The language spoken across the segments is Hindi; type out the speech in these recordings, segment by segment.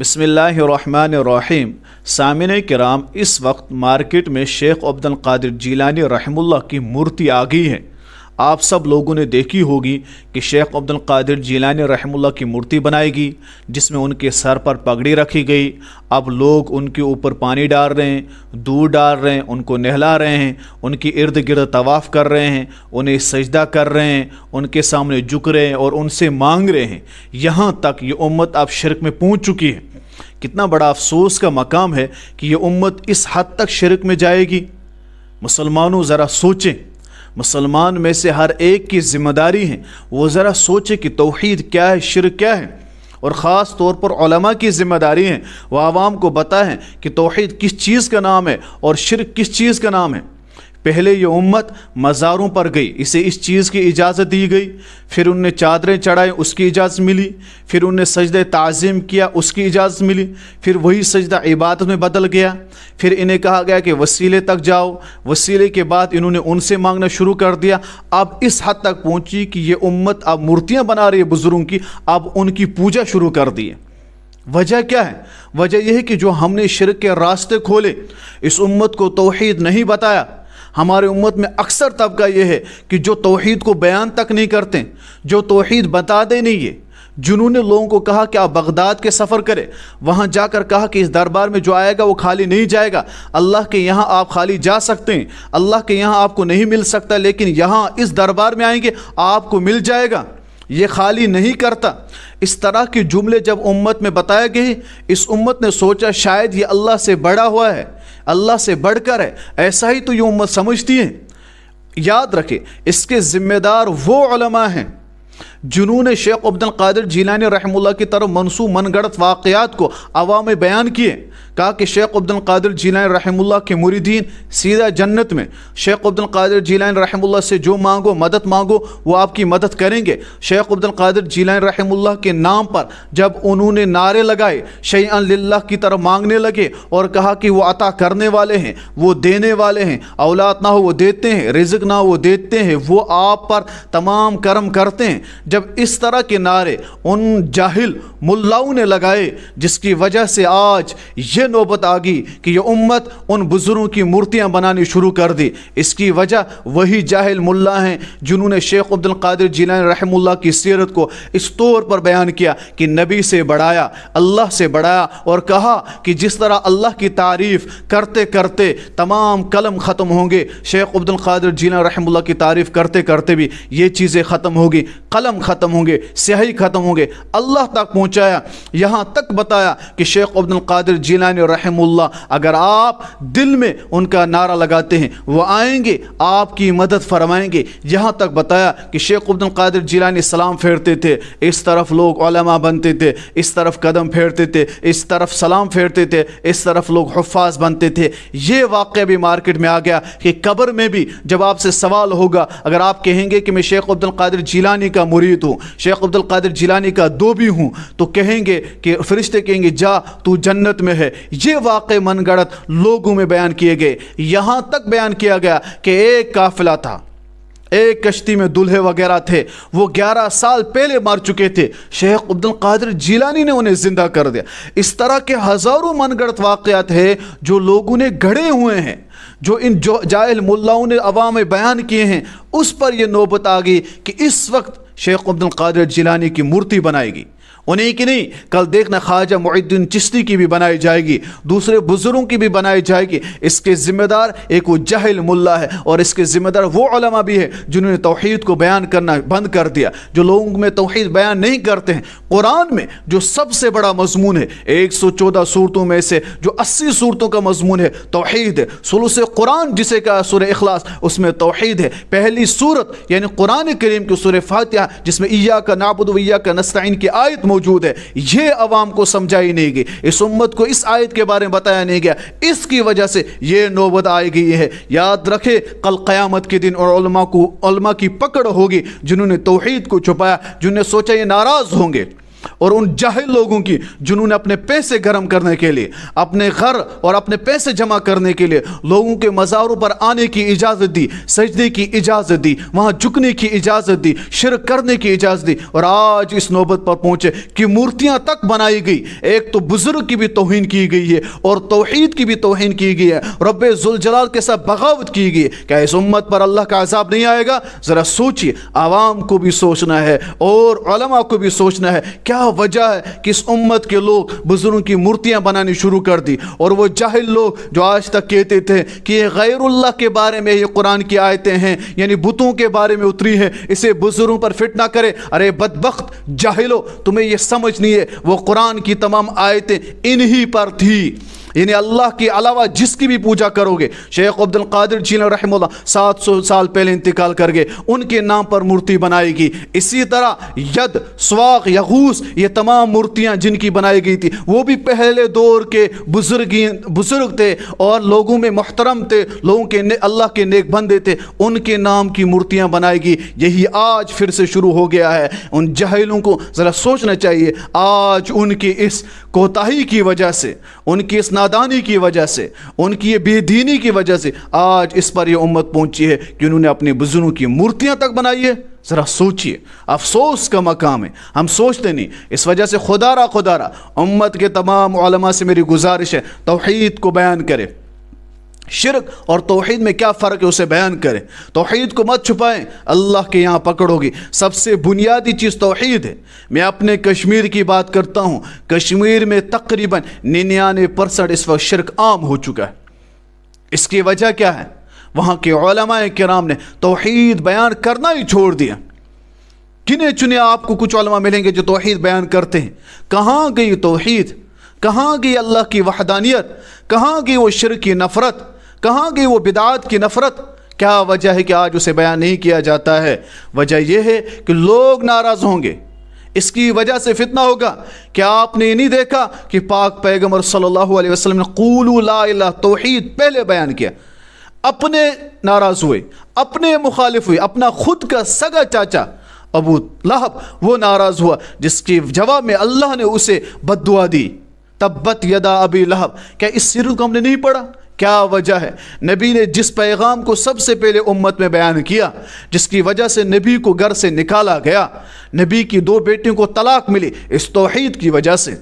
बसमीम सामिन कराम इस वक्त मार्केट में शेख अब्दुल कादिर जीलानी रहमुल्ला की मूर्ति आ गई है आप सब लोगों ने देखी होगी कि शेख अब्दुल कादिर जीलानी रहमुल्ला की मूर्ति बनाएगी जिसमें उनके सर पर पगड़ी रखी गई अब लोग उनके ऊपर पानी डाल रहे हैं दूध डाल रहे हैं उनको नहला रहे हैं उनके इर्द गिर्द तवाफ़ कर रहे हैं उन्हें सजदा कर रहे हैं उनके सामने झुक रहे हैं और उनसे मांग रहे हैं यहाँ तक ये उम्मत अब शर्क में पहुँच चुकी है कितना बड़ा अफसोस का मकाम है कि यह उम्मत इस हद तक शिरक में जाएगी मुसलमानों ज़रा सोचें मुसलमान में से हर एक की जिम्मेदारी है वो ज़रा सोचे कि तोहद क्या है शिरक क्या है और ख़ास तौर पर की जिम्मेदारी है वह आवाम को बताएं कि तोहद किस चीज़ का नाम है और शिरक किस चीज़ का नाम है पहले ये उम्मत मज़ारों पर गई इसे इस चीज़ की इजाज़त दी गई फिर उनने चादरें चढ़ाई उसकी इजाज़त मिली फिर उनने सजद तज़ीम किया उसकी इजाज़त मिली फिर वही सजदा इबादत में बदल गया फिर इन्हें कहा गया कि वसीले तक जाओ वसीले के बाद इन्होंने उनसे मांगना शुरू कर दिया अब इस हद तक पहुँची कि ये उम्मत अब मूर्तियाँ बना रही है बुज़ुर्गों की अब उनकी पूजा शुरू कर दी वजह क्या है वजह यह है कि जो हमने शिरक के रास्ते खोले इस उम्मत को तोहहीद नहीं बताया हमारे उम्मत में अक्सर तबका यह है कि जो तोहहीद को बयान तक नहीं करते जो बता दे नहीं ये जिन्होंने लोगों को कहा कि आप बगदाद के सफ़र करें वहाँ जाकर कहा कि इस दरबार में जो आएगा वो खाली नहीं जाएगा अल्लाह के यहाँ आप खाली जा सकते हैं अल्लाह के यहाँ आपको नहीं मिल सकता लेकिन यहाँ इस दरबार में आएंगे आपको मिल जाएगा ये खाली नहीं करता इस तरह के जुमले जब उम्मत में बताए गए इस उम्मत ने सोचा शायद ये अल्लाह से बड़ा हुआ है अल्लाह से बढ़कर है ऐसा ही तो ये उम्मत समझती है याद रखे इसके ज़िम्मेदार वो वोमा हैं जुनूने शेख अब्दुल कादिर जिलानी रहमुल्ला की तरफ मनसूब मनगढ़ वाक़ात को अवाम बयान किए कहा कि शेख अब्दुल कादिर जीलान रहमुल्ला के मुरीदीन सीधा जन्नत में शेख अब्दुल कादिर जीलान रहमुल्ला से जो मांगो मदद मांगो वो आपकी मदद करेंगे शेख अब्दुल कादिर जीलान रहमुल्ला के नाम पर जब उन्होंने नारे लगाए शैन की तरफ मांगने लगे और कहा कि वह अता करने वाले हैं वो देने वाले हैं औलाद ना हो वो देते हैं रिजक ना हो वो देते हैं वो आप पर तमाम कर्म करते हैं जब इस तरह के नारे उन जाहिल मुलाओं ने लगाए जिसकी वजह से आज ये नौबत आ गई कि यह उम्मत उन बुज़ुर्गों की मूर्तियाँ बनानी शुरू कर दी इसकी वजह वही जाहिल मुल्ला हैं जिन्होंने शेख अब्दुल कादिर जिलानी रहमुल्ला की सीरत को इस तौर पर बयान किया कि नबी से बढ़ाया अल्लाह से बढ़ाया और कहा कि जिस तरह अल्लाह की तारीफ़ करते करते तमाम कलम ख़त्म होंगे शेख अब्दुल कादिर जीना रहमुल्ला की तारीफ़ करते करते भी ये चीज़ें ख़त्म होगी कलम ख़त्म होंगे स्याही ख़त्म होंगे अल्लाह तक पहुँचाया यहाँ तक बताया कि शेख अब्दुल कादिर जीना ख़ान रहमुल्ला अगर आप दिल में उनका नारा लगाते हैं वो आएंगे आपकी मदद फरमाएंगे यहाँ तक बताया कि शेख अब्दुल्कर जिलानी सलाम फेरते थे इस तरफ लोग बनते थे इस तरफ कदम फेरते थे इस तरफ सलाम फेरते थे इस तरफ लोग हफाज बनते थे ये वाक़ भी मार्केट में आ गया कि कब्र में भी जब आपसे सवाल होगा अगर आप कहेंगे कि मैं शेख अब्दुल्कर जिलानी का मुरीद हूँ शेख अब्दुल्कर जिलानी का दो भी हूँ तो कहेंगे कि फ़रिश्ते कहेंगे जा तू जन्नत में है ये वाक़ मनगढ़त लोगों में बयान किए गए यहाँ तक बयान किया गया कि एक काफिला था एक कश्ती में दूल्हे वगैरह थे वो ग्यारह साल पहले मर चुके थे शेख अब्दुल कादिर जीलानी ने उन्हें ज़िंदा कर दिया इस तरह के हज़ारों मनगढ़ वाक़ात है जो लोगों ने घड़े हुए हैं जो इन जो जाहल मुलाओं ने अवाम में बयान किए हैं उस पर यह नौबत आ गई कि इस वक्त शेख अब्दुल कादिर जिलानी की मूर्ति बनाएगी उन्हीं की नहीं कल देखना ख्वाजा मुद्दीन चिश्ती की भी बनाई जाएगी दूसरे बुज़ुर्गों की भी बनाई जाएगी इसके ज़िम्मेदार एक वो जाहिल मुल्ला है और इसके ज़िम्मेदार वो अलमा भी है जिन्होंने तोहद को बयान करना बंद कर दिया जो लोगों में तोहद बयान नहीं करते हैं कुरान में जो सबसे बड़ा मजमून है एक सौ चौदह सूरतों में से जो अस्सी सूरतों का मजमून है तोहद है सलूस कुरान जिसे कहा सुर अखलास उसमें तोहद है पहली सूरत यानी कुरान करीम की सुर फातिहा जिसमें ईया का नाबुद वैया का नस्ताइन की आयत मौजूद है ये आवाम को समझाई नहीं गई इस उम्मत को इस आयत के बारे में बताया नहीं गया इसकी वजह से ये नौबत आई गई है याद रखे कल क़यामत के दिन और को की पकड़ होगी जिन्होंने तोहहीद को छुपाया जिन्होंने सोचा ये नाराज़ होंगे और उन जाहिल लोगों की जिन्होंने अपने पैसे गर्म करने के लिए अपने घर और अपने पैसे जमा करने के लिए लोगों के मज़ारों पर आने की इजाज़त दी सजदे की इजाज़त दी वहाँ झुकने की इजाज़त दी शिर करने की इजाज़त दी और आज इस नौबत पर पहुँचे कि मूर्तियाँ तक बनाई गई एक तो बुज़ुर्ग की भी तोहन की गई है और तोहद की भी तोहन की गई है रब जुलजलाल के साथ बगावत की गई है क्या इस उम्मत पर अल्लाह का अजाब नहीं आएगा ज़रा सोचिए आवाम को भी सोचना है और को भी सोचना है क्या वजह है कि इस उम्मत के लोग बुज़ुर्गों की मूर्तियाँ बनानी शुरू कर दी और वो जाहिल लोग जो आज तक कहते थे कि ये गैरुल्ला के बारे में ये कुरान की आयतें हैं यानी बुतों के बारे में उतरी है इसे बुज़ुर्गों पर फिट ना करे अरे बदबख्त जाहिलो तुम्हें यह समझ नहीं है वो कुरान की तमाम आयतें इन्हीं पर थी यानी अल्लाह के अलावा जिसकी भी पूजा करोगे शेख अब्दुल कादिर जी रहमल्ला सात सौ साल पहले इंतकाल कर गए उनके नाम पर मूर्ति बनाएगी इसी तरह यद स्वाक यहूस ये तमाम मूर्तियाँ जिनकी बनाई गई थी वो भी पहले दौर के बुजुर्ग बुज़ुर्ग थे और लोगों में मोहतरम थे लोगों के अल्लाह के नेक बंदे थे उनके नाम की मूर्तियाँ बनाएगी यही आज फिर से शुरू हो गया है उन जहलों को ज़रा सोचना चाहिए आज उनके इस कोताही की वजह से उनकी इस नादानी की वजह से उनकी ये बेदीनी की वजह से आज इस पर यह उम्मत पहुंची है कि उन्होंने अपने बुजुर्गों की मूर्तियां तक बनाई है ज़रा सोचिए अफसोस का मकाम है हम सोचते नहीं इस वजह से खुदारा खुदारा उम्मत के तमाम से मेरी गुजारिश है तोहैद को बयान करें शिरक और तोहहीद में क्या फ़र्क है उसे बयान करें तोहहीद को मत छुपाएं अल्लाह के यहाँ पकड़ोगी सबसे बुनियादी चीज़ तोहहीद है मैं अपने कश्मीर की बात करता हूँ कश्मीर में तकरीबन निन्यानवे परसेंट इस वक्त शिरक आम हो चुका है इसकी वजह क्या है वहाँ के कराम ने तोहहीद बयान करना ही छोड़ दिया किने चुने आपको कुछ मिलेंगे जो तोहहीद बयान करते हैं कहाँ गई तोहहीद कहाँ गई अल्लाह की वहदानियत कहाँ गई वो शिर की नफ़रत कहाँ गई वो बिदात की नफ़रत क्या वजह है कि आज उसे बयान नहीं किया जाता है वजह यह है कि लोग नाराज़ होंगे इसकी वजह से फितना होगा क्या आपने ये नहीं देखा कि पाक पैगमर सल्लल्लाहु अलैहि वसल्लम ने कूलूला तोहीद पहले बयान किया अपने नाराज़ हुए अपने मुखालिफ हुए अपना खुद का सगा चाचा अबू लहब वो नाराज़ हुआ जिसके जवाब में अल्लाह ने उसे बद दी तब्बत यदा अबी लहब क्या इस सीरत को हमने नहीं पढ़ा क्या वजह है नबी ने जिस पैगाम को सबसे पहले उम्मत में बयान किया जिसकी वजह से नबी को घर से निकाला गया नबी की दो बेटियों को तलाक मिली इस तोहद की वजह से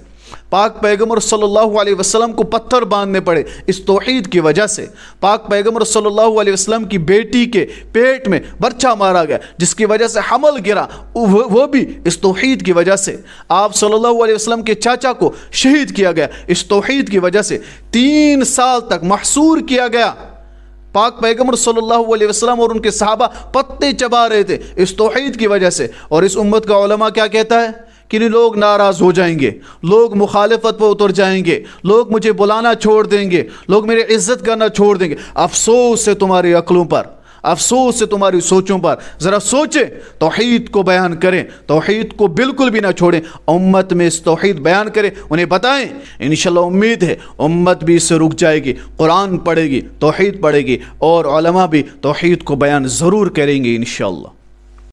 पाक पैगम्बर सल्लल्लाहु अलैहि वसल्लम को पत्थर बांधने पड़े इस तोहद की वजह से पाक पैगम्बर सल्लल्लाहु अलैहि वसल्लम की बेटी के पेट में बच्चा मारा गया जिसकी वजह से हमल गिरा वो, भी इस तोहद की वजह से आप सल्लल्लाहु अलैहि वसल्लम के चाचा को शहीद किया गया इस तोहद की वजह से तीन साल तक महसूर किया गया पाक पैगम्बर सल्लल्लाहु अलैहि वसल्लम और उनके सहाबा पत्ते चबा रहे थे इस तोहद की वजह से और इस उम्मत का क्या कहता है कि लोग नाराज़ हो जाएंगे लोग मुखालफत पर उतर जाएंगे लोग मुझे बुलाना छोड़ देंगे लोग मेरी इज्जत करना छोड़ देंगे अफसोस से तुम्हारी अकलों पर अफसोस से तुम्हारी सोचों पर ज़रा सोचें तोहहीद को बयान करें तोहहीद को बिल्कुल भी ना छोड़ें उम्मत में इस तोहहीद बयान करें उन्हें बताएं इन उम्मीद है उम्मत भी इससे रुक जाएगी कुरान पढ़ेगी तोहहीद पढ़ेगी और भी तोहहीद को बयान ज़रूर करेंगे इन